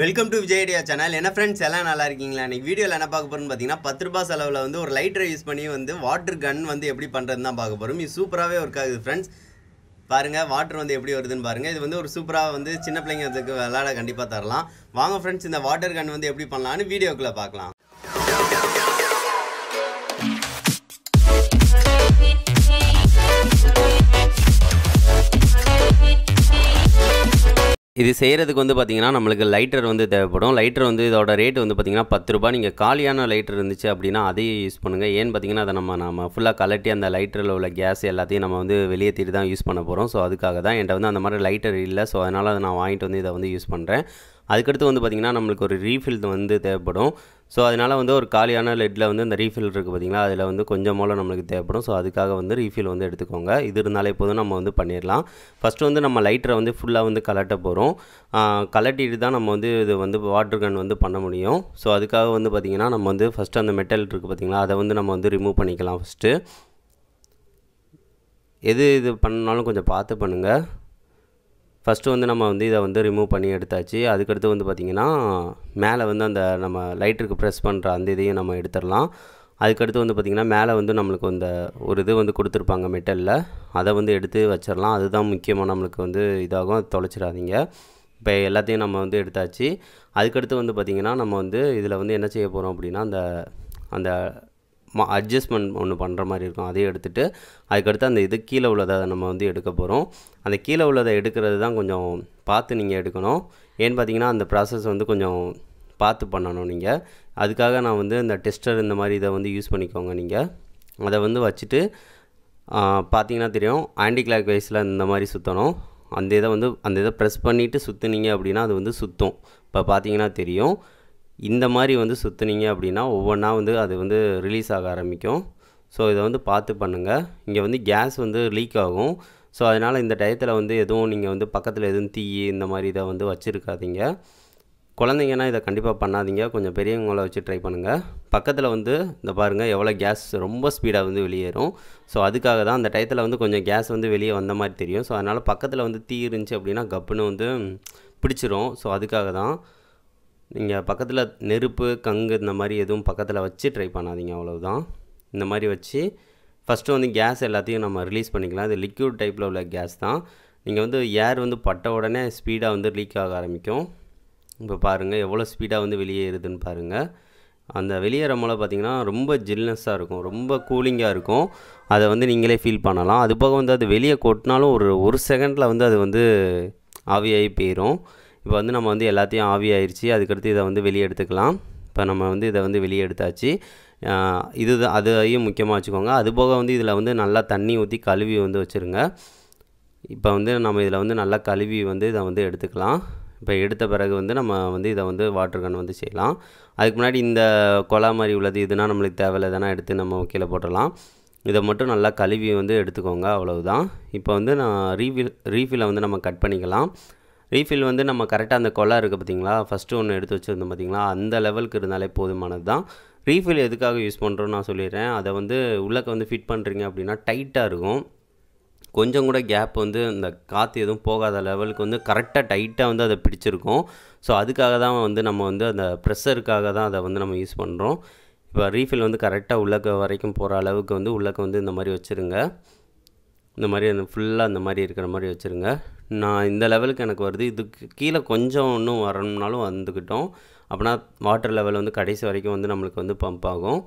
welcome to Vijay idea channel என்ன friends எல்லாம் நல்லா இருக்கீங்களா இன்றைக்கி வீடியோவில் என்ன பார்க்க போகிறோம்னு பார்த்தீங்கன்னா பத்து ரூபா செலவில் வந்து ஒரு லைட்டரை யூஸ் பண்ணி வந்து வாட்டர் கன் வந்து எப்படி பண்ணுறது தான் பார்க்க போகிறோம் இது சூப்பராகவே ஒர்க் ஆகுது ஃப்ரெண்ட்ஸ் பாருங்கள் வாட்டர் வந்து எப்படி வருதுன்னு பாருங்கள் இது வந்து ஒரு சூப்பராக வந்து சின்ன பிள்ளைங்க அதுக்கு விளாட கண்டிப்பாக தரலாம் வாங்க ஃப்ரெண்ட்ஸ் இந்த வாட்டர் கன் வந்து எப்படி பண்ணலான்னு வீடியோக்குள்ளே பார்க்கலாம் இது செய்கிறதுக்கு வந்து பார்த்திங்கன்னா நம்மளுக்கு லைட்டர் வந்து தேவைப்படும் லைட்டர் வந்து இதோட ரேட் வந்து பார்த்திங்கன்னா பத்து ரூபா நீங்கள் காலியான லைட்டர் இருந்துச்சு அப்படின்னா அதையும் யூஸ் பண்ணுங்கள் ஏன்னு பார்த்திங்கன்னா அதை நம்ம நம்ம ஃபுல்லாக கலட்டி அந்த லைட்டரில் உள்ள கேஸ் எல்லாத்தையும் நம்ம வந்து வெளியேற்றிட்டு தான் யூஸ் பண்ண போகிறோம் ஸோ அதுக்காக தான் என்கிட்ட வந்து அந்த மாதிரி லைட்டர் இல்லை ஸோ அதனால் அதை நான் வாங்கிட்டு வந்து இதை வந்து யூஸ் பண்ணுறேன் அதுக்கடுத்து வந்து பார்த்திங்கன்னா நம்மளுக்கு ஒரு ரீஃபில் வந்து தேவைப்படும் ஸோ அதனால் வந்து ஒரு காலியான லெட்டில் வந்து அந்த ரீஃபில் இருக்குது பார்த்திங்களா அதில் வந்து கொஞ்சம் மூலம் நம்மளுக்கு தேவைப்படும் ஸோ அதுக்காக வந்து ரீஃபில் வந்து எடுத்துக்கோங்க இது இருந்தாலே போதும் நம்ம வந்து பண்ணிடலாம் ஃபஸ்ட்டு வந்து நம்ம லைட்டரை வந்து ஃபுல்லாக வந்து கலட்ட போகிறோம் கலட்டிட்டு தான் நம்ம வந்து இது வந்து வாட்டர் கன் வந்து பண்ண முடியும் ஸோ அதுக்காக வந்து பார்த்திங்கன்னா நம்ம வந்து ஃபஸ்ட்டு அந்த மெட்டல் இருக்குது பார்த்திங்களா அதை வந்து நம்ம வந்து ரிமூவ் பண்ணிக்கலாம் ஃபஸ்ட்டு எது இது பண்ணாலும் கொஞ்சம் பார்த்து பண்ணுங்கள் ஃபஸ்ட்டு வந்து நம்ம வந்து இதை வந்து ரிமூவ் பண்ணி எடுத்தாச்சு அதுக்கடுத்து வந்து பார்த்திங்கன்னா மேலே வந்து அந்த நம்ம லைட்டருக்கு ப்ரெஸ் பண்ணுற அந்த இதையும் நம்ம எடுத்துடலாம் அதுக்கடுத்து வந்து பார்த்திங்கன்னா மேலே வந்து நம்மளுக்கு அந்த ஒரு இது வந்து கொடுத்துருப்பாங்க மெட்டலில் அதை வந்து எடுத்து வச்சிடலாம் அதுதான் முக்கியமாக நம்மளுக்கு வந்து இதாகும் அது தொலைச்சிடாதீங்க இப்போ எல்லாத்தையும் நம்ம வந்து எடுத்தாச்சு அதுக்கடுத்து வந்து பார்த்திங்கன்னா நம்ம வந்து இதில் வந்து என்ன செய்ய போகிறோம் அப்படின்னா அந்த அந்த அட்ஜஸ்ட்மெண்ட் ஒன்று பண்ணுற மாதிரி இருக்கும் அதையும் எடுத்துகிட்டு அதுக்கடுத்து அந்த இது கீழே உள்ளதை நம்ம வந்து எடுக்க போகிறோம் அந்த கீழே உள்ளதை எடுக்கிறது தான் கொஞ்சம் பார்த்து நீங்கள் எடுக்கணும் ஏன்னு பார்த்தீங்கன்னா அந்த ப்ராசஸ் வந்து கொஞ்சம் பார்த்து பண்ணணும் நீங்கள் அதுக்காக நான் வந்து இந்த டெஸ்டர் இந்த மாதிரி இதை வந்து யூஸ் பண்ணிக்கோங்க நீங்கள் அதை வந்து வச்சுட்டு பார்த்தீங்கன்னா தெரியும் ஆன்டி கிளாக் வைஸில் இந்த மாதிரி சுற்றணும் அந்த இதை வந்து அந்த இதை ப்ரெஸ் பண்ணிவிட்டு சுற்றுனீங்க அப்படின்னா அது வந்து சுற்றும் இப்போ பார்த்தீங்கன்னா தெரியும் இந்த மாதிரி வந்து சுற்றுனீங்க அப்படின்னா ஒவ்வொன்றா வந்து அது வந்து ரிலீஸ் ஆக ஆரம்பிக்கும் ஸோ இதை வந்து பார்த்து பண்ணுங்கள் இங்கே வந்து கேஸ் வந்து லீக் ஆகும் ஸோ அதனால் இந்த டயத்தில் வந்து எதுவும் நீங்கள் வந்து பக்கத்தில் எதுவும் தீ இந்த மாதிரி இதை வந்து வச்சுருக்காதீங்க குழந்தைங்கன்னா இதை கண்டிப்பாக பண்ணாதீங்க கொஞ்சம் பெரியவங்களை வச்சு ட்ரை பண்ணுங்கள் பக்கத்தில் வந்து இந்த பாருங்கள் எவ்வளோ கேஸ் ரொம்ப ஸ்பீடாக வந்து வெளியேறும் ஸோ அதுக்காக தான் அந்த டயத்தில் வந்து கொஞ்சம் கேஸ் வந்து வெளியே வந்த மாதிரி தெரியும் ஸோ அதனால் பக்கத்தில் வந்து தீ இருந்துச்சு அப்படின்னா கப்புன்னு வந்து பிடிச்சிரும் ஸோ அதுக்காக தான் நீங்கள் பக்கத்தில் நெருப்பு கங்கு இந்த மாதிரி எதுவும் பக்கத்தில் வச்சு ட்ரை பண்ணாதீங்க அவ்வளோதான் இந்த மாதிரி வச்சு ஃபஸ்ட்டு வந்து கேஸ் எல்லாத்தையும் நம்ம ரிலீஸ் பண்ணிக்கலாம் இது லிக்யூட் டைப்பில் உள்ள கேஸ் தான் நீங்கள் வந்து ஏர் வந்து பட்ட உடனே ஸ்பீடாக வந்து லீக் ஆக ஆரம்பிக்கும் இப்போ பாருங்கள் எவ்வளோ ஸ்பீடாக வந்து வெளியேறுதுன்னு பாருங்கள் அந்த வெளியேற மூலம் பார்த்திங்கன்னா ரொம்ப ஜில்னஸ்ஸாக இருக்கும் ரொம்ப கூலிங்காக இருக்கும் அதை வந்து நீங்களே ஃபீல் பண்ணலாம் அது போக வந்து அது வெளியே கொட்டினாலும் ஒரு ஒரு செகண்டில் வந்து அது வந்து ஆவியாகி போயிடும் இப்போ வந்து நம்ம வந்து எல்லாத்தையும் ஆவியாயிருச்சு அதுக்கடுத்து இதை வந்து வெளியே எடுத்துக்கலாம் இப்போ நம்ம வந்து இதை வந்து வெளியே எடுத்தாச்சு இது அதையும் முக்கியமாக வச்சுக்கோங்க அதுபோக வந்து இதில் வந்து நல்லா தண்ணி ஊற்றி கழுவி வந்து வச்சுருங்க இப்போ வந்து நம்ம இதில் வந்து நல்லா கழுவி வந்து இதை வந்து எடுத்துக்கலாம் இப்போ எடுத்த பிறகு வந்து நம்ம வந்து இதை வந்து வாட்டர் கன் வந்து செய்யலாம் அதுக்கு முன்னாடி இந்த கொலா மாதிரி உள்ளது இதுனா நம்மளுக்கு தேவையில்லை இதெல்லாம் எடுத்து நம்ம கீழே போட்டுடலாம் இதை மட்டும் நல்லா கழுவி வந்து எடுத்துக்கோங்க அவ்வளவுதான் இப்போ வந்து நான் ரீஃபில் ரீஃபிலை வந்து நம்ம கட் பண்ணிக்கலாம் ரீஃபில் வந்து நம்ம கரெக்டாக அந்த கொலை இருக்குது பார்த்தீங்களா ஃபஸ்ட்டு ஒன்று எடுத்து வச்சுருந்தோம் பார்த்தீங்களா அந்த லெவலுக்கு இருந்தாலே போதுமானது தான் ரீஃபில் எதுக்காக யூஸ் பண்ணுறோம் நான் சொல்லிடுறேன் அதை வந்து உள்ளக்க வந்து ஃபிட் பண்ணுறீங்க அப்படின்னா டைட்டாக இருக்கும் கொஞ்சம் கூட கேப் வந்து இந்த காற்று எதுவும் போகாத லெவலுக்கு வந்து கரெக்டாக டைட்டாக வந்து அதை பிடிச்சிருக்கும் ஸோ அதுக்காக தான் வந்து நம்ம வந்து அந்த ப்ரெஷருக்காக தான் அதை வந்து நம்ம யூஸ் பண்ணுறோம் இப்போ ரீஃபில் வந்து கரெக்டாக உள்ளக்க வரைக்கும் போகிற அளவுக்கு வந்து உள்ளக்க வந்து இந்த மாதிரி வச்சுருங்க இந்த மாதிரி அந்த ஃபுல்லாக அந்த மாதிரி இருக்கிற மாதிரி வச்சுருங்க நான் இந்த லெவலுக்கு எனக்கு வருது இதுக்கு கீழே கொஞ்சம் இன்னும் வரணும்னாலும் வந்துக்கிட்டோம் அப்படின்னா வாட்டர் லெவல் வந்து கடைசி வரைக்கும் வந்து நம்மளுக்கு வந்து பம்ப் ஆகும்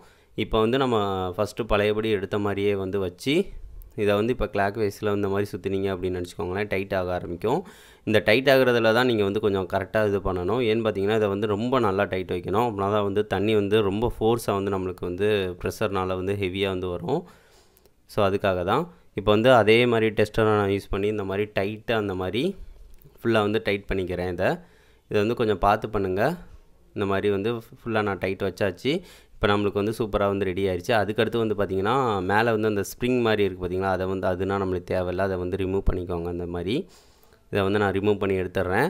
இப்போ வந்து நம்ம ஃபஸ்ட்டு பழையபடி எடுத்த மாதிரியே வந்து வச்சு இதை வந்து இப்போ கிளாக் வைஸில் இந்த மாதிரி சுற்றினீங்க அப்படின்னு நினச்சிக்கோங்களேன் டைட் ஆக ஆரம்பிக்கும் இந்த டைட் ஆகிறதுல தான் நீங்கள் வந்து கொஞ்சம் கரெக்டாக இது பண்ணணும் ஏன்னு பார்த்தீங்கன்னா இதை வந்து ரொம்ப நல்லா டைட் வைக்கணும் அப்படின்னா தான் வந்து தண்ணி வந்து ரொம்ப ஃபோர்ஸாக வந்து நம்மளுக்கு வந்து ப்ரெஷர்னால் வந்து ஹெவியாக வந்து வரும் ஸோ அதுக்காக தான் இப்போ வந்து அதே மாதிரி டெஸ்டரை நான் யூஸ் பண்ணி இந்த மாதிரி டைட்டாக அந்த மாதிரி ஃபுல்லாக வந்து டைட் பண்ணிக்கிறேன் இதை இதை வந்து கொஞ்சம் பார்த்து பண்ணுங்கள் இந்த மாதிரி வந்து ஃபுல்லாக நான் டைட் வச்சாச்சு இப்போ நம்மளுக்கு வந்து சூப்பராக வந்து ரெடி ஆயிடுச்சு அதுக்கடுத்து வந்து பார்த்திங்கன்னா மேலே வந்து அந்த ஸ்ப்ரிங் மாதிரி இருக்குது பார்த்திங்களா அதை வந்து அதுனா நம்மளுக்கு தேவையில்லை அதை வந்து ரிமூவ் பண்ணிக்கோங்க அந்த மாதிரி இதை வந்து நான் ரிமூவ் பண்ணி எடுத்துட்றேன்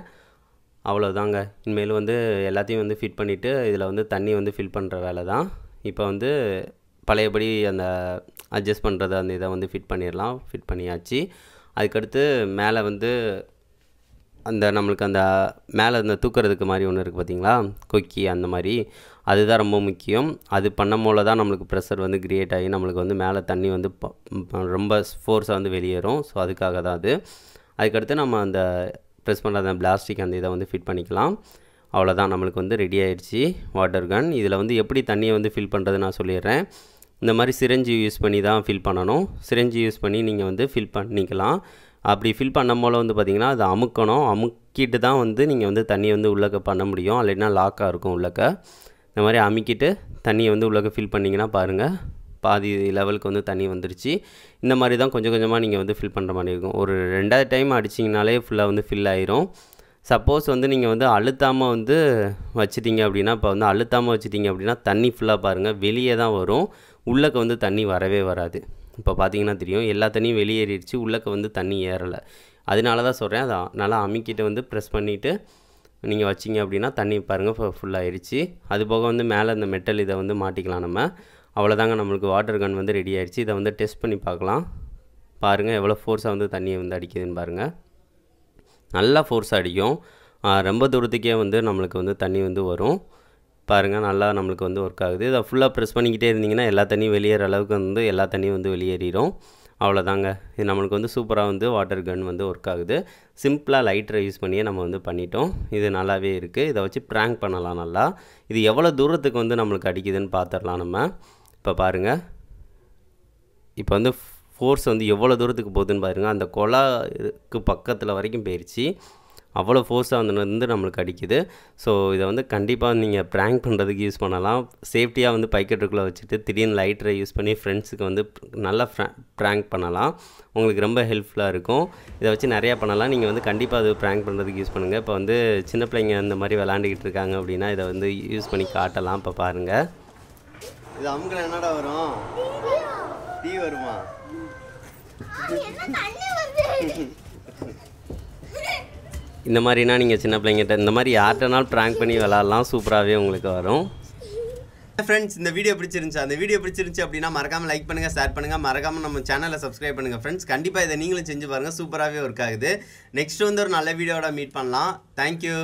அவ்வளோதாங்க இனிமேல் வந்து எல்லாத்தையும் வந்து ஃபிட் பண்ணிவிட்டு இதில் வந்து தண்ணி வந்து ஃபில் பண்ணுற வேலை தான் இப்போ வந்து பழையபடி அந்த அட்ஜஸ்ட் பண்ணுறது அந்த இதை வந்து ஃபிட் பண்ணிடலாம் ஃபிட் பண்ணியாச்சு அதுக்கடுத்து மேலே வந்து அந்த நம்மளுக்கு அந்த மேலே அந்த தூக்கிறதுக்கு மாதிரி ஒன்று இருக்குது பார்த்திங்களா கொக்கி அந்த மாதிரி அதுதான் ரொம்ப முக்கியம் அது பண்ண போல தான் நம்மளுக்கு ப்ரெஷர் வந்து க்ரியேட் ஆகி நம்மளுக்கு வந்து மேலே தண்ணி வந்து ரொம்ப ஃபோர்ஸாக வந்து வெளியேறும் ஸோ அதுக்காக தான் அது அதுக்கடுத்து நம்ம அந்த ப்ரெஸ் பண்ணுற அந்த பிளாஸ்டிக் அந்த இதை வந்து ஃபிட் பண்ணிக்கலாம் அவ்வளோதான் நம்மளுக்கு வந்து ரெடி ஆகிடுச்சி வாட்டர் கன் இதில் வந்து எப்படி தண்ணியை வந்து ஃபில் பண்ணுறது நான் சொல்லிடுறேன் இந்த மாதிரி சிரஞ்சி யூஸ் பண்ணி தான் ஃபில் பண்ணணும் சிரஞ்சி யூஸ் பண்ணி நீங்கள் வந்து ஃபில் பண்ணிக்கலாம் அப்படி ஃபில் பண்ணும் போல் வந்து பார்த்திங்கன்னா அதை அமுக்கணும் அமுக்கிட்டு தான் வந்து நீங்கள் வந்து தண்ணியை வந்து உள்ளக்க பண்ண முடியும் இல்லைன்னா லாக்காக இருக்கும் உள்ளக்க இந்த மாதிரி அமுக்கிட்டு தண்ணியை வந்து உள்ளக்க ஃபில் பண்ணிங்கன்னா பாருங்கள் பாதி லெவலுக்கு வந்து தண்ணி வந்துருச்சு இந்த மாதிரி தான் கொஞ்சம் கொஞ்சமாக நீங்கள் வந்து ஃபில் பண்ணுற மாதிரி இருக்கும் ஒரு ரெண்டாவது டைம் அடிச்சிங்கனாலே ஃபுல்லாக வந்து ஃபில் ஆயிரும் சப்போஸ் வந்து நீங்கள் வந்து அழுத்தாமல் வந்து வச்சுட்டிங்க அப்படின்னா இப்போ வந்து அழுத்தாமல் வச்சுட்டிங்க அப்படின்னா தண்ணி ஃபுல்லாக பாருங்கள் வெளியே தான் வரும் உள்ளக்க வந்து தண்ணி வரவே வராது இப்போ பார்த்தீங்கன்னா தெரியும் எல்லா தண்ணியும் வெளியேறிடுச்சு உள்ளக்க வந்து தண்ணி ஏறலை அதனால தான் சொல்கிறேன் அதை நல்லா அமுக்கிட்டு வந்து ப்ரெஸ் பண்ணிவிட்டு நீங்கள் வச்சிங்க அப்படின்னா தண்ணி பாருங்கள் இப்போ ஃபுல்லாகிடுச்சு அது போக வந்து மேலே இந்த மெட்டல் இதை வந்து மாட்டிக்கலாம் நம்ம அவ்வளோதாங்க நம்மளுக்கு வாட்டர் கன் வந்து ரெடி ஆகிடுச்சு இதை வந்து டெஸ்ட் பண்ணி பார்க்கலாம் பாருங்கள் எவ்வளோ ஃபோர்ஸாக வந்து தண்ணியை வந்து அடிக்குதுன்னு பாருங்கள் நல்லா ஃபோர்ஸ் அடிக்கும் ரொம்ப தூரத்துக்கே வந்து நம்மளுக்கு வந்து தண்ணி வந்து வரும் பாருங்கள் நல்லா நம்மளுக்கு வந்து ஒர்க் ஆகுது இதை ஃபுல்லாக ப்ரெஸ் பண்ணிக்கிட்டே இருந்தீங்கன்னா எல்லா தண்ணியும் வெளியேற அளவுக்கு வந்து எல்லா தண்ணியும் வந்து வெளியேறிடும் அவ்வளோதாங்க இது நம்மளுக்கு வந்து சூப்பராக வந்து வாட்டர் கன் வந்து ஒர்க் ஆகுது சிம்பிளாக லைட்டரை யூஸ் பண்ணியே நம்ம வந்து பண்ணிட்டோம் இது நல்லாவே இருக்குது இதை வச்சு ப்ராங்க் பண்ணலாம் நல்லா இது எவ்வளோ தூரத்துக்கு வந்து நம்மளுக்கு அடிக்குதுன்னு பார்த்துடலாம் நம்ம இப்போ பாருங்கள் இப்போ வந்து ஃபோர்ஸ் வந்து எவ்வளோ தூரத்துக்கு போகுதுன்னு பாருங்கள் அந்த கொலாக்கு பக்கத்தில் வரைக்கும் போயிடுச்சு அவ்வளோ ஃபோர்ஸாக வந்து வந்து நம்மளுக்கு அடிக்குது ஸோ இதை வந்து கண்டிப்பாக நீங்கள் ப்ராங்க் பண்ணுறதுக்கு யூஸ் பண்ணலாம் சேஃப்டியாக வந்து பைக்கெட்டுக்குள்ளே வச்சுட்டு திடீர்னு லைட்டரை யூஸ் பண்ணி ஃப்ரெண்ட்ஸுக்கு வந்து நல்லா ப்ராங்க் பண்ணலாம் உங்களுக்கு ரொம்ப ஹெல்ப்ஃபுல்லாக இருக்கும் இதை வச்சு நிறையா பண்ணலாம் நீங்கள் வந்து கண்டிப்பாக அது ப்ராங்க் பண்ணுறதுக்கு யூஸ் பண்ணுங்கள் இப்போ வந்து சின்ன பிள்ளைங்க இந்த மாதிரி விளாண்டுக்கிட்டு இருக்காங்க அப்படின்னா இதை வந்து யூஸ் பண்ணி காட்டலாம் இப்போ பாருங்கள் இது அமுக்கில் என்னடா வரும் டீ வருமா இந்த மாதிரினா நீங்கள் சின்ன பிள்ளைங்கிட்ட இந்த மாதிரி யார்கிட்டனாலும் ப்ராங்க் பண்ணி விளாட்லாம் சூப்பராகவே உங்களுக்கு வரும் ஃப்ரெண்ட்ஸ் இந்த வீடியோ பிடிச்சிருந்துச்சு அந்த வீடியோ பிடிச்சிருந்துச்சு அப்படின்னா மறக்காமல் லைக் பண்ணுங்கள் ஷேர் பண்ணுங்கள் மறக்காமல் நம்ம சேனலை சப்ஸ்கிரைப் பண்ணுங்கள் ஃப்ரெண்ட்ஸ் கண்டிப்பாக இதை நீங்களும் செஞ்சு பாருங்கள் சூப்பராகவே ஒர்க் ஆகுது நெக்ஸ்ட் வந்து ஒரு நல்ல வீடியோட மீட் பண்ணலாம் தேங்க்யூ